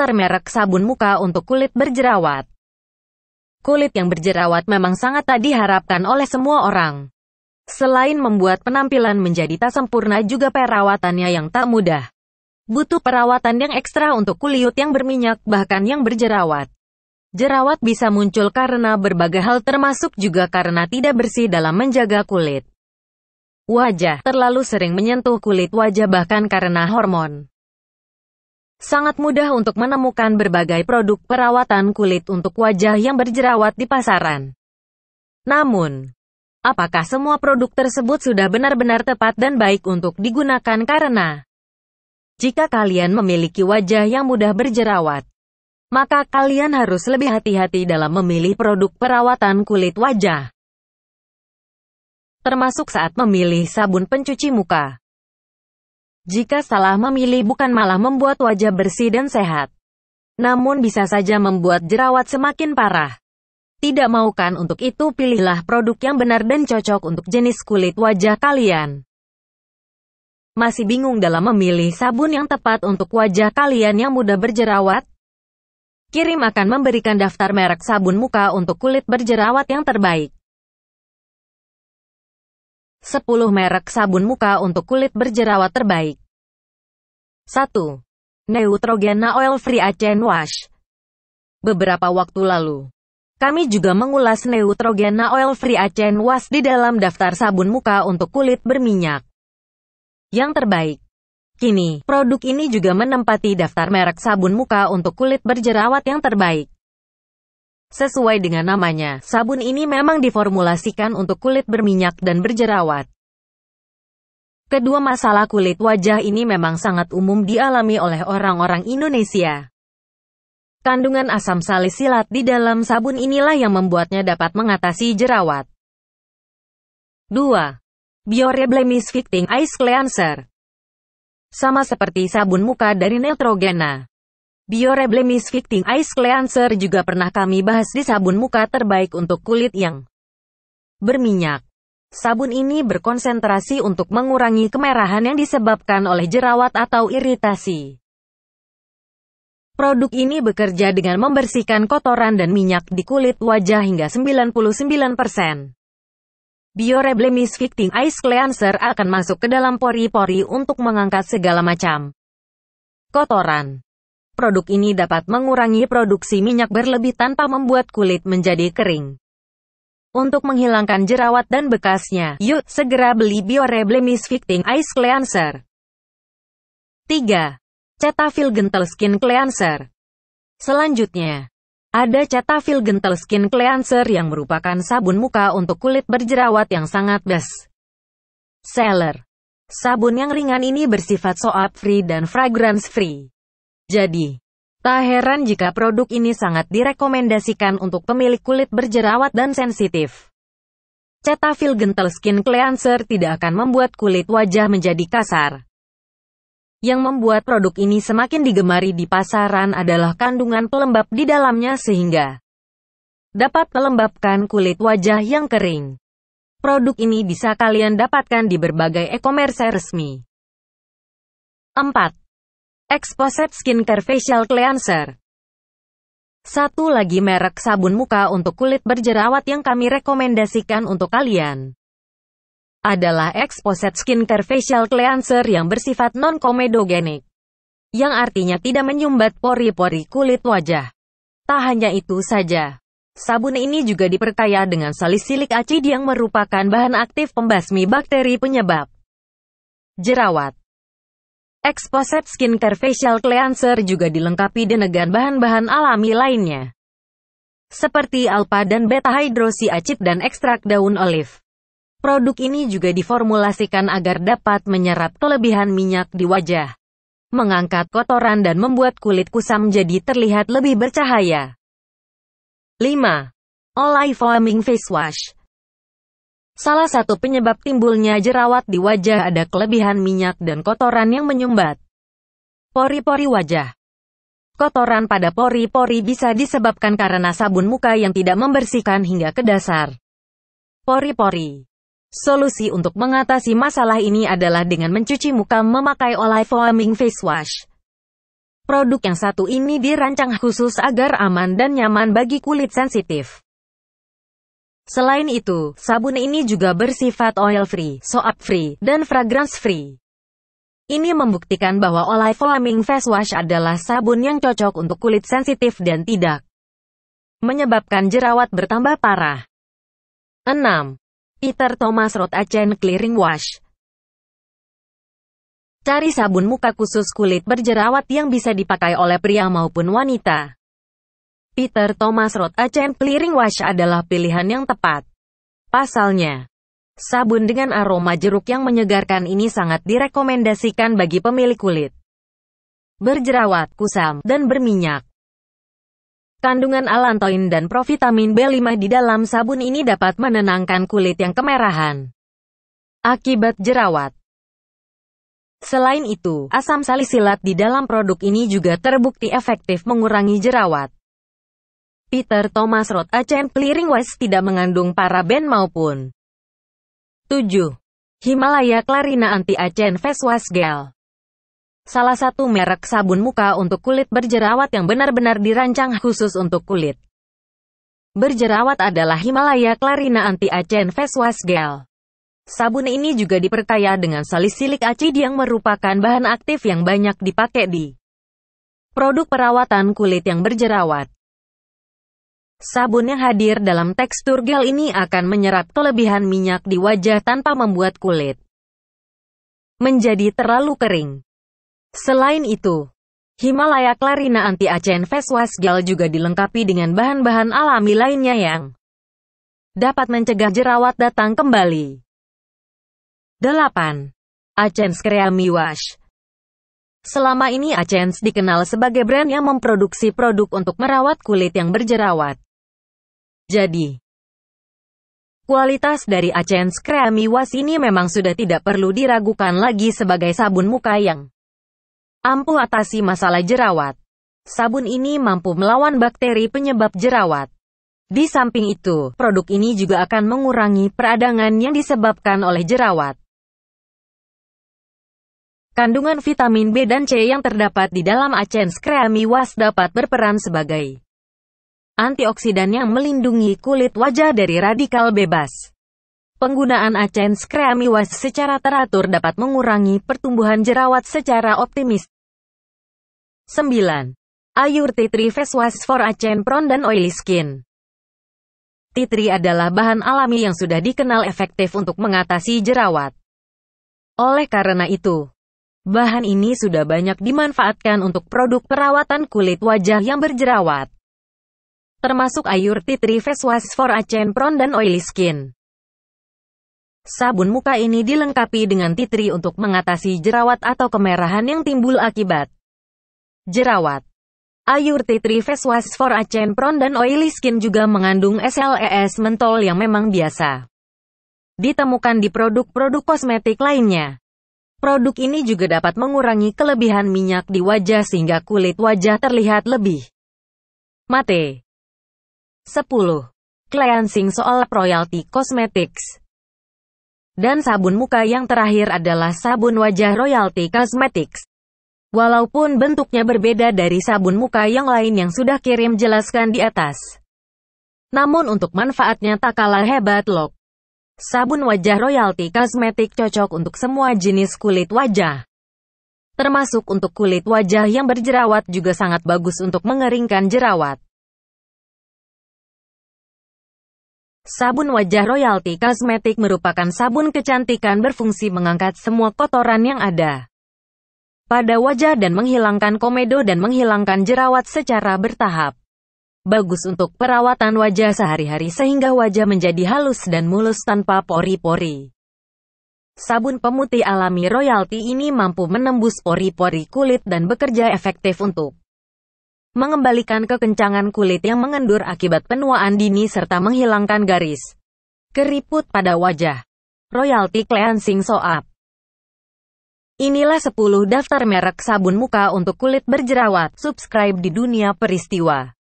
daftar merek sabun muka untuk kulit berjerawat. Kulit yang berjerawat memang sangat tak diharapkan oleh semua orang. Selain membuat penampilan menjadi tak sempurna juga perawatannya yang tak mudah. Butuh perawatan yang ekstra untuk kulit yang berminyak bahkan yang berjerawat. Jerawat bisa muncul karena berbagai hal termasuk juga karena tidak bersih dalam menjaga kulit. Wajah terlalu sering menyentuh kulit wajah bahkan karena hormon. Sangat mudah untuk menemukan berbagai produk perawatan kulit untuk wajah yang berjerawat di pasaran. Namun, apakah semua produk tersebut sudah benar-benar tepat dan baik untuk digunakan karena jika kalian memiliki wajah yang mudah berjerawat, maka kalian harus lebih hati-hati dalam memilih produk perawatan kulit wajah. Termasuk saat memilih sabun pencuci muka. Jika salah memilih bukan malah membuat wajah bersih dan sehat. Namun bisa saja membuat jerawat semakin parah. Tidak maukan untuk itu pilihlah produk yang benar dan cocok untuk jenis kulit wajah kalian. Masih bingung dalam memilih sabun yang tepat untuk wajah kalian yang mudah berjerawat? Kirim akan memberikan daftar merek sabun muka untuk kulit berjerawat yang terbaik. 10 merek sabun muka untuk kulit berjerawat terbaik. 1. Neutrogena Oil Free Acen Wash Beberapa waktu lalu, kami juga mengulas Neutrogena Oil Free Acen Wash di dalam daftar sabun muka untuk kulit berminyak. Yang terbaik. Kini, produk ini juga menempati daftar merek sabun muka untuk kulit berjerawat yang terbaik. Sesuai dengan namanya, sabun ini memang diformulasikan untuk kulit berminyak dan berjerawat. Kedua masalah kulit wajah ini memang sangat umum dialami oleh orang-orang Indonesia. Kandungan asam salisilat di dalam sabun inilah yang membuatnya dapat mengatasi jerawat. 2. Biore Blemish Fitting Ice Cleanser Sama seperti sabun muka dari Neutrogena. Biore Blemish Fitting Ice Cleanser juga pernah kami bahas di sabun muka terbaik untuk kulit yang berminyak. Sabun ini berkonsentrasi untuk mengurangi kemerahan yang disebabkan oleh jerawat atau iritasi. Produk ini bekerja dengan membersihkan kotoran dan minyak di kulit wajah hingga 99%. Bioreblemis Fitting Ice Cleanser akan masuk ke dalam pori-pori untuk mengangkat segala macam kotoran. Produk ini dapat mengurangi produksi minyak berlebih tanpa membuat kulit menjadi kering. Untuk menghilangkan jerawat dan bekasnya, yuk segera beli Biore Blemish Fixing Ice Cleanser. 3. Cetaphil Gentle Skin Cleanser. Selanjutnya, ada Cetaphil Gentle Skin Cleanser yang merupakan sabun muka untuk kulit berjerawat yang sangat best seller. Sabun yang ringan ini bersifat soap free dan fragrance free. Jadi, Tak heran jika produk ini sangat direkomendasikan untuk pemilik kulit berjerawat dan sensitif. Cetaphil Gentle Skin Cleanser tidak akan membuat kulit wajah menjadi kasar. Yang membuat produk ini semakin digemari di pasaran adalah kandungan pelembab di dalamnya sehingga dapat melembabkan kulit wajah yang kering. Produk ini bisa kalian dapatkan di berbagai e-commerce resmi. 4. Exposed Skincare Facial Cleanser. Satu lagi merek sabun muka untuk kulit berjerawat yang kami rekomendasikan untuk kalian adalah Exposed Skincare Facial Cleanser yang bersifat non-komedogenik, yang artinya tidak menyumbat pori-pori kulit wajah. Tak hanya itu saja, sabun ini juga diperkaya dengan salicylic acid yang merupakan bahan aktif pembasmi bakteri penyebab jerawat. Exposed Skincare Facial Cleanser juga dilengkapi dengan bahan-bahan alami lainnya. Seperti alpha dan beta acid dan ekstrak daun olive. Produk ini juga diformulasikan agar dapat menyerap kelebihan minyak di wajah. Mengangkat kotoran dan membuat kulit kusam jadi terlihat lebih bercahaya. 5. Olay Foaming Face Wash Salah satu penyebab timbulnya jerawat di wajah ada kelebihan minyak dan kotoran yang menyumbat. Pori-pori wajah Kotoran pada pori-pori bisa disebabkan karena sabun muka yang tidak membersihkan hingga ke dasar. Pori-pori Solusi untuk mengatasi masalah ini adalah dengan mencuci muka memakai Olay Foaming Face Wash. Produk yang satu ini dirancang khusus agar aman dan nyaman bagi kulit sensitif. Selain itu, sabun ini juga bersifat oil-free, soap-free, dan fragrance-free. Ini membuktikan bahwa Olay Flaming Face Wash adalah sabun yang cocok untuk kulit sensitif dan tidak menyebabkan jerawat bertambah parah. 6. Peter Thomas Roth Achen Clearing Wash Cari sabun muka khusus kulit berjerawat yang bisa dipakai oleh pria maupun wanita. Peter Thomas Roth Acen Clearing Wash adalah pilihan yang tepat. Pasalnya, sabun dengan aroma jeruk yang menyegarkan ini sangat direkomendasikan bagi pemilik kulit berjerawat, kusam, dan berminyak. Kandungan alantoin dan provitamin B5 di dalam sabun ini dapat menenangkan kulit yang kemerahan akibat jerawat. Selain itu, asam salisilat di dalam produk ini juga terbukti efektif mengurangi jerawat. Peter Thomas Roth ACM Clearing West tidak mengandung paraben maupun 7. Himalaya Clarina Anti Achen Face Wash Gel Salah satu merek sabun muka untuk kulit berjerawat yang benar-benar dirancang khusus untuk kulit berjerawat adalah Himalaya Clarina Anti Achen Face Wash Gel. Sabun ini juga diperkaya dengan salisilik acid yang merupakan bahan aktif yang banyak dipakai di produk perawatan kulit yang berjerawat. Sabun yang hadir dalam tekstur gel ini akan menyerap kelebihan minyak di wajah tanpa membuat kulit menjadi terlalu kering. Selain itu, Himalaya Clarina Anti Acen Face Wash Gel juga dilengkapi dengan bahan-bahan alami lainnya yang dapat mencegah jerawat datang kembali. 8. Acens Creamy Wash Selama ini Acens dikenal sebagai brand yang memproduksi produk untuk merawat kulit yang berjerawat. Jadi, kualitas dari Acens Creamy Wash ini memang sudah tidak perlu diragukan lagi sebagai sabun muka yang ampuh atasi masalah jerawat. Sabun ini mampu melawan bakteri penyebab jerawat. Di samping itu, produk ini juga akan mengurangi peradangan yang disebabkan oleh jerawat. Kandungan vitamin B dan C yang terdapat di dalam Acens Creamy Wash dapat berperan sebagai antioksidan yang melindungi kulit wajah dari radikal bebas. Penggunaan Acens wash secara teratur dapat mengurangi pertumbuhan jerawat secara optimis. 9. Ayur Tea Tree Face Wash for Acen Prone dan Oily Skin Tea Tree adalah bahan alami yang sudah dikenal efektif untuk mengatasi jerawat. Oleh karena itu, bahan ini sudah banyak dimanfaatkan untuk produk perawatan kulit wajah yang berjerawat termasuk Ayur Tea Tree Face Wash for Achen Prone dan Oily Skin. Sabun muka ini dilengkapi dengan titri untuk mengatasi jerawat atau kemerahan yang timbul akibat jerawat. Ayur Tea Tree Face Wash for Achen Prone dan Oily Skin juga mengandung SLES e mentol yang memang biasa ditemukan di produk-produk kosmetik lainnya. Produk ini juga dapat mengurangi kelebihan minyak di wajah sehingga kulit wajah terlihat lebih mate. 10. Cleansing soal royalty cosmetics. Dan sabun muka yang terakhir adalah sabun wajah royalty cosmetics. Walaupun bentuknya berbeda dari sabun muka yang lain yang sudah kirim jelaskan di atas. Namun untuk manfaatnya tak kalah hebat loh. Sabun wajah royalty kosmetik cocok untuk semua jenis kulit wajah. Termasuk untuk kulit wajah yang berjerawat juga sangat bagus untuk mengeringkan jerawat. Sabun wajah royalty kosmetik merupakan sabun kecantikan berfungsi mengangkat semua kotoran yang ada pada wajah dan menghilangkan komedo dan menghilangkan jerawat secara bertahap. Bagus untuk perawatan wajah sehari-hari sehingga wajah menjadi halus dan mulus tanpa pori-pori. Sabun pemutih alami royalty ini mampu menembus pori-pori kulit dan bekerja efektif untuk mengembalikan kekencangan kulit yang mengendur akibat penuaan dini serta menghilangkan garis keriput pada wajah. Royalty Cleansing Soap Inilah 10 daftar merek sabun muka untuk kulit berjerawat. Subscribe di Dunia Peristiwa.